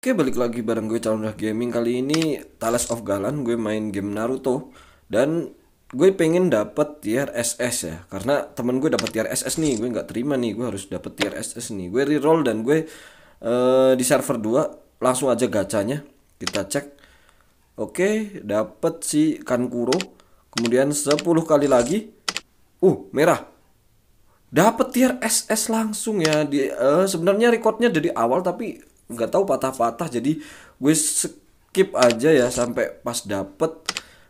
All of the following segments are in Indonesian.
Oke balik lagi bareng gue calon dah Gaming Kali ini Tales of Galan gue main game Naruto Dan gue pengen dapat tier SS ya Karena temen gue dapat tier SS nih Gue nggak terima nih gue harus dapat tier SS nih Gue reroll dan gue uh, di server 2 Langsung aja gacanya Kita cek Oke dapat si Kankuro Kemudian 10 kali lagi Uh merah dapat tier SS langsung ya di, uh, Sebenarnya recordnya dari awal tapi nggak tahu patah-patah jadi gue skip aja ya sampai pas dapet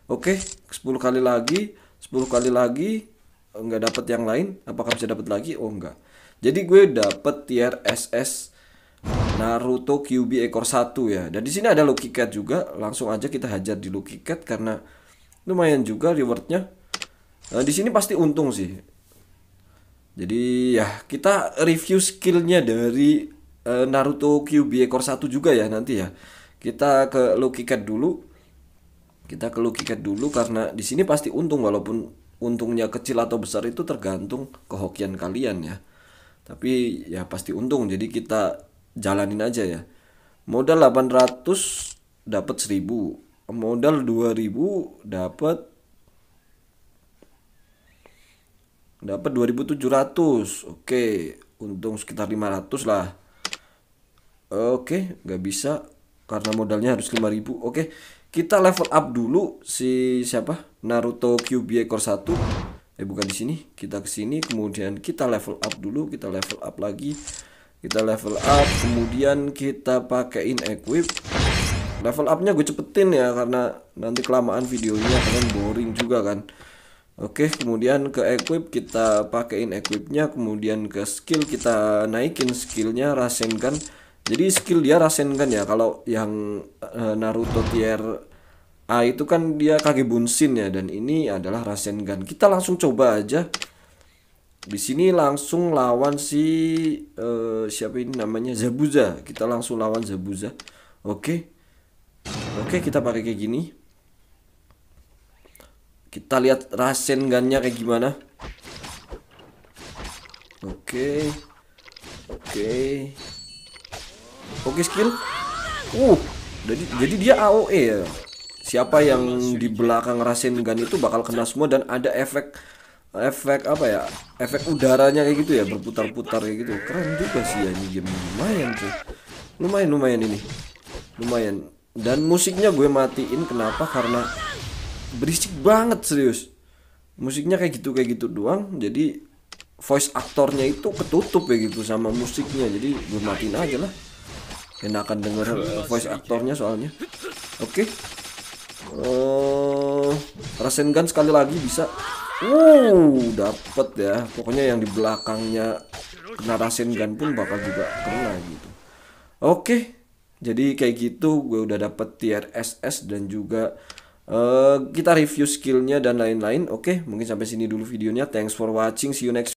oke okay, 10 kali lagi 10 kali lagi nggak dapet yang lain apakah bisa dapet lagi oh enggak jadi gue dapet tier SS Naruto QB ekor satu ya dan di sini ada Lucky Cat juga langsung aja kita hajar di Lucky Cat karena lumayan juga rewardnya nah, di sini pasti untung sih jadi ya kita review skillnya dari uh, Naruto QB ekor satu juga ya nanti ya. Kita ke Lucky Cat dulu. Kita ke Lucky Cat dulu karena di sini pasti untung walaupun untungnya kecil atau besar itu tergantung kehokian kalian ya. Tapi ya pasti untung jadi kita jalanin aja ya. Modal 800 dapat 1000. Modal 2000 dapat dapat 2700. Oke, untung sekitar 500 lah. Oke, gak nggak bisa karena modalnya harus 5000. Oke. Kita level up dulu si siapa? Naruto QB ekor 1. Eh bukan di sini, kita ke sini kemudian kita level up dulu, kita level up lagi. Kita level up, kemudian kita pakaiin equip. Level upnya gue cepetin ya karena nanti kelamaan videonya kalian boring juga kan. Oke, kemudian ke equip kita pakaiin equipnya, kemudian ke skill kita naikin skillnya Rasengan. kan jadi skill dia Rasengan ya. Kalau yang uh, Naruto tier A itu kan dia kaki bunsin ya dan ini adalah Rasengan. Kita langsung coba aja. Di sini langsung lawan si uh, siapa ini namanya Zabuza. Kita langsung lawan Zabuza. Oke. Okay. Oke, okay, kita pakai kayak gini. Kita lihat Rasengannya kayak gimana. Oke. Okay. Oke. Oke skill. Uh, jadi jadi dia AOE ya. Siapa yang di belakang gan itu bakal kena semua dan ada efek efek apa ya? Efek udaranya kayak gitu ya, berputar-putar kayak gitu. Keren juga sih ya ini game lumayan tuh. Lumayan lumayan ini. Lumayan. Dan musiknya gue matiin kenapa? Karena berisik banget serius. Musiknya kayak gitu kayak gitu doang. Jadi voice aktornya itu ketutup ya gitu sama musiknya. Jadi gue matiin aja lah enakan akan denger voice aktornya soalnya oke okay. uh, eh, Rasengan sekali lagi bisa wow dapet ya pokoknya yang di belakangnya kena rasengan pun bakal juga kena gitu oke okay. jadi kayak gitu gue udah dapet tier SS dan juga Uh, kita review skillnya dan lain-lain. Oke, okay, mungkin sampai sini dulu videonya. Thanks for watching. See you next.